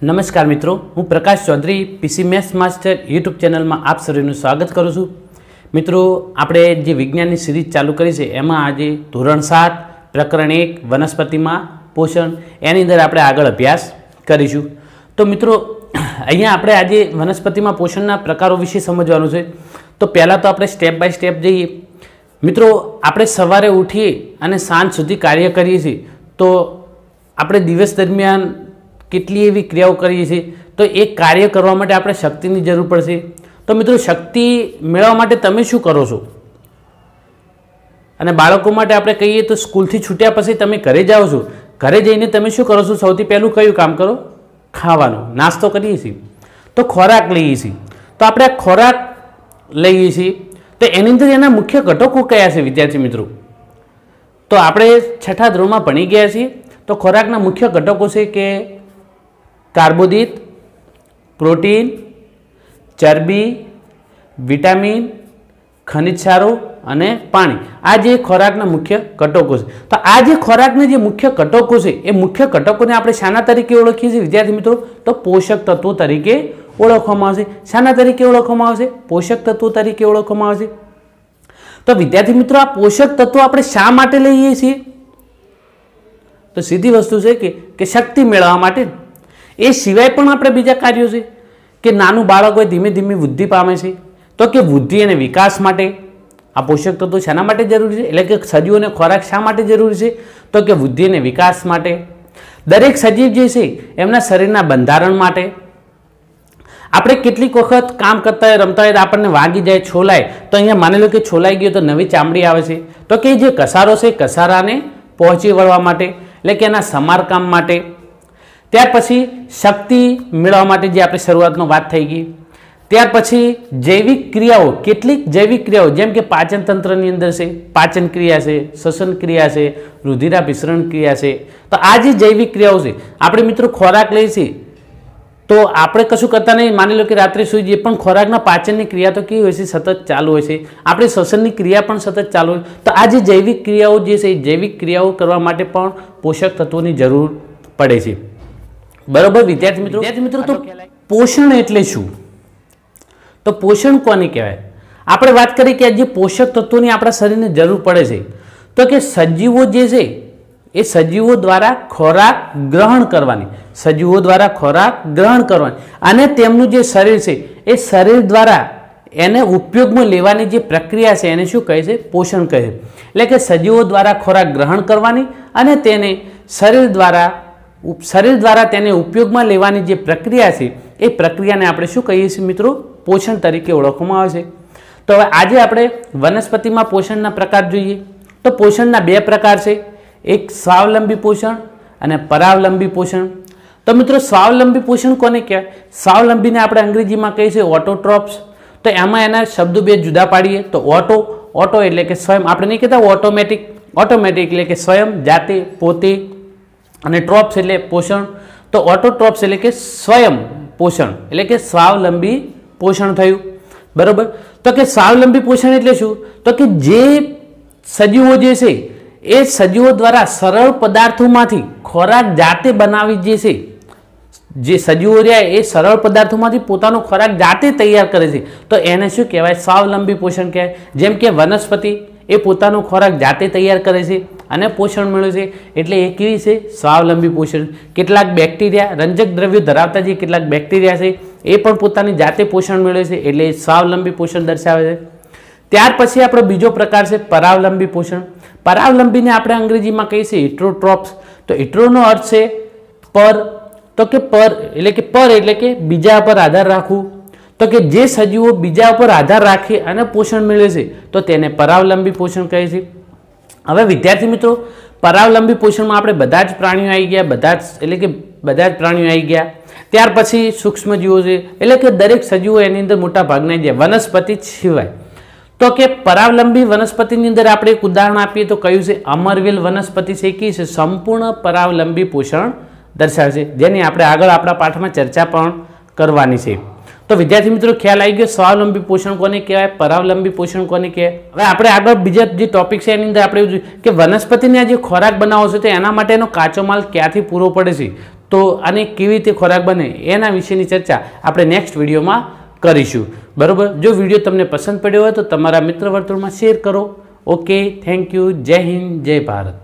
નમસ્કાર મિત્રો હું Prakash Chaudhary PC maths master YouTube ચેનલમાં આપ સર્વેનું સ્વાગત કરું છું મિત્રો આપણે જે વિજ્ઞાનની સિરીઝ ચાલુ કરી છે એમાં આજે ધોરણ સાત પ્રકરણ એક વનસ્પતિમાં પોષણ એની અંદર આપણે આગળ અભ્યાસ કરીશું તો મિત્રો અહીંયા આપણે આજે વનસ્પતિમાં પોષણના પ્રકારો વિશે સમજવાનું છે તો પહેલાં તો આપણે સ્ટેપ બાય સ્ટેપ જઈએ મિત્રો આપણે સવારે ઉઠીએ અને સાંજ સુધી કાર્ય કરીએ છીએ તો આપણે દિવસ દરમિયાન કેટલી એવી ક્રિયાઓ કરીએ છીએ તો એ કાર્ય કરવા માટે આપણે શક્તિની જરૂર પડશે તો મિત્રો શક્તિ મેળવવા માટે તમે શું કરો છો અને બાળકો માટે આપણે કહીએ તો સ્કૂલથી છૂટ્યા પછી તમે ઘરે જાઓ છો ઘરે જઈને તમે શું કરો છો સૌથી પહેલું કયું કામ કરો ખાવાનું નાસ્તો કરીએ છીએ તો ખોરાક લઈએ છીએ તો આપણે ખોરાક લઈએ છીએ તો એની અંદર એના મુખ્ય ઘટકો કયા છે વિદ્યાર્થી મિત્રો તો આપણે છઠ્ઠા ધોરણમાં ભણી ગયા છીએ તો ખોરાકના મુખ્ય ઘટકો છે કે કાર્બોદિત પ્રોટીન ચરબી વિટામિન ખનિજ સારો અને પાણી આ જે ખોરાકના મુખ્ય ઘટકો છે તો આ જે ખોરાકના જે મુખ્ય ઘટકો છે એ મુખ્ય ઘટકોને આપણે શાના તરીકે ઓળખીએ છીએ વિદ્યાર્થી મિત્રો તો પોષક તત્વો તરીકે ઓળખવામાં આવશે શાના તરીકે ઓળખવામાં આવશે પોષક તત્વો તરીકે ઓળખવામાં આવશે તો વિદ્યાર્થી મિત્રો આ પોષક તત્વો આપણે શા માટે લઈએ છીએ તો સીધી વસ્તુ છે કે શક્તિ મેળવવા માટે એ સિવાય પણ આપણે બીજા કાર્યો છે કે નાનું બાળક હોય ધીમે ધીમે વૃદ્ધિ પામે છે તો કે વૃદ્ધિ અને વિકાસ માટે આ પોષક તત્વો શાના માટે જરૂરી છે એટલે કે સજીવોને ખોરાક શા માટે જરૂરી છે તો કે વૃદ્ધિ અને વિકાસ માટે દરેક સજીવ જે છે એમના શરીરના બંધારણ માટે આપણે કેટલીક વખત કામ કરતા હોય રમતા હોય આપણને વાગી જાય છોલાય તો અહીંયા માની લો કે છોલાઈ ગયો તો નવી ચામડી આવે છે તો કે જે કસારો છે કસારાને પહોંચી વળવા માટે એટલે કે એના સમારકામ માટે ત્યાર પછી શક્તિ મેળવવા માટે જે આપણે શરૂઆતમાં વાત થઈ ગઈ ત્યાર પછી જૈવિક ક્રિયાઓ કેટલીક જૈવિક ક્રિયાઓ જેમ કે પાચન તંત્રની અંદર છે પાચન ક્રિયા છે શ્વસન ક્રિયા છે રુધિરાભિસરણ ક્રિયા છે તો આ જે જૈવિક ક્રિયાઓ છે આપણે મિત્રો ખોરાક લઈએ છીએ તો આપણે કશું કરતા નહીં માની લો કે રાત્રે સુઈ જઈએ પણ ખોરાકના પાચનની ક્રિયા તો કેવી હોય છે સતત ચાલુ હોય છે આપણે શ્વસનની ક્રિયા પણ સતત ચાલુ હોય તો આ જે જૈવિક ક્રિયાઓ જે છે જૈવિક ક્રિયાઓ કરવા માટે પણ પોષક તત્વોની જરૂર પડે છે બરોબર વિદ્યાર્થી મિત્રો વિદ્યાર્થી મિત્રો તો પોષણ એટલે શું તો પોષણ કોને કહેવાય આપણે વાત કરી કે આ જે પોષક તત્વોની આપણા શરીરને જરૂર પડે છે તો કે સજીવો જે છે એ સજીવો દ્વારા ખોરાક ગ્રહણ કરવાની સજીવો દ્વારા ખોરાક ગ્રહણ કરવાની અને તેમનું જે શરીર છે એ શરીર દ્વારા એને ઉપયોગમાં લેવાની જે પ્રક્રિયા છે એને શું કહે છે પોષણ કહે એટલે કે સજીવો દ્વારા ખોરાક ગ્રહણ કરવાની અને તેને શરીર દ્વારા શરીર દ્વારા તેને ઉપયોગમાં લેવાની જે પ્રક્રિયા છે એ પ્રક્રિયાને આપણે શું કહીએ છીએ મિત્રો પોષણ તરીકે ઓળખવામાં આવે છે તો હવે આજે આપણે વનસ્પતિમાં પોષણના પ્રકાર જોઈએ તો પોષણના બે પ્રકાર છે એક સ્વાવલંબી પોષણ અને પરાવલંબી પોષણ તો મિત્રો સ્વાવલંબી પોષણ કોને કહેવાય સ્વાવલંબીને આપણે અંગ્રેજીમાં કહીએ છીએ ઓટોટ્રોપ્સ તો એમાં એના શબ્દો બે જુદા પાડીએ તો ઓટો ઓટો એટલે કે સ્વયં આપણે નહીં કહેતા ઓટોમેટિક ઓટોમેટિક એટલે કે સ્વયં જાતે પોતે અને ટ્રોપ્સ એટલે પોષણ તો ઓટોટ્રોપ્સ એટલે કે સ્વયં પોષણ એટલે કે સ્વાવલંબી પોષણ થયું બરાબર તો કે સ્વાવલંબી પોષણ એટલે શું તો કે જે સજીવો જે છે એ સજીવો દ્વારા સરળ પદાર્થોમાંથી ખોરાક જાતે બનાવી જે છે જે સજીવો રહ્યા એ સરળ પદાર્થોમાંથી પોતાનો ખોરાક જાતે તૈયાર કરે છે તો એને શું કહેવાય સ્વાવલંબી પોષણ કહેવાય જેમ કે વનસ્પતિ એ પોતાનો ખોરાક જાતે તૈયાર કરે છે અને પોષણ મળે છે એટલે એ કેવી છે સ્વાવલંબી પોષણ કેટલાક બેક્ટેરિયા રંજક દ્રવ્યો ધરાવતા જે કેટલાક બેક્ટેરિયા છે એ પણ પોતાની જાતે પોષણ મેળવે છે એટલે સ્વાવલંબી પોષણ દર્શાવે છે ત્યાર પછી આપણો બીજો પ્રકાર છે પરાવલંબી પોષણ પરાવલંબીને આપણે અંગ્રેજીમાં કહીએ છીએ ઇટ્રોટ્રોપ્સ તો ઇટ્રોનો અર્થ છે પર તો કે પર એટલે કે પર એટલે કે બીજા પર આધાર રાખવું તો કે જે સજીવો બીજા ઉપર આધાર રાખે અને પોષણ મેળવે છે તો તેને પરાવલંબી પોષણ કહે છે હવે વિદ્યાર્થી મિત્રો પરાવલંબી પોષણમાં આપણે બધા જ પ્રાણીઓ આવી ગયા બધા જ એટલે કે બધા જ પ્રાણીઓ આવી ગયા ત્યાર પછી સૂક્ષ્મજીવો છે એટલે કે દરેક સજીવો એની અંદર મોટા ભાગના જે વનસ્પતિ સિવાય તો કે પરાવલંબી વનસ્પતિની અંદર આપણે એક ઉદાહરણ આપીએ તો કયું છે અમરવેલ વનસ્પતિ છે કે છે સંપૂર્ણ પરાવલંબી પોષણ દર્શાવે છે જેની આપણે આગળ આપણા પાઠમાં ચર્ચા પણ કરવાની છે તો વિદ્યાર્થી મિત્રો ખ્યાલ આવી ગયો સ્વાવલંબી પોષણ કોને કહેવાય પરાવલંબી પોષણ કોને કહેવાય હવે આપણે આગળ બીજા જે ટોપિક છે એની અંદર આપણે એવું જોયું કે વનસ્પતિને આ જે ખોરાક બનાવો છો તો એના માટેનો કાચો માલ ક્યાંથી પૂરો પડે છે તો અને કેવી રીતે ખોરાક બને એના વિશેની ચર્ચા આપણે નેક્સ્ટ વિડીયોમાં કરીશું બરાબર જો વિડીયો તમને પસંદ પડ્યો હોય તો તમારા મિત્ર વર્તુળમાં શેર કરો ઓકે થેન્ક યુ જય હિન્દ જય ભારત